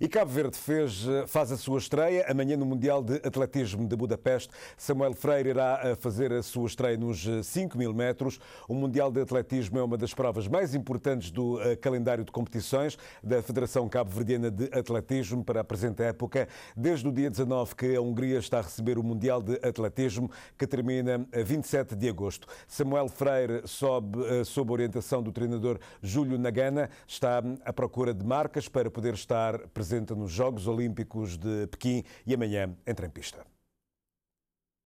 E Cabo Verde fez, eh, faz a sua estreia amanhã no Mundial de Atletismo de Budapeste. Samuel Freire irá eh, fazer a sua estreia nos 5 eh, mil metros. O Mundial de Atletismo é uma das provas mais importantes do calendário de competições da Federação Cabo-Verdiana de Atletismo para a presente época. Desde o dia 19 que a Hungria está a receber o Mundial de Atletismo, que termina a 27 de agosto. Samuel Freire sobe sob orientação do treinador Júlio Nagana, está hum, à procura de marcas para poder estar presente apresenta nos Jogos Olímpicos de Pequim e amanhã entra em pista.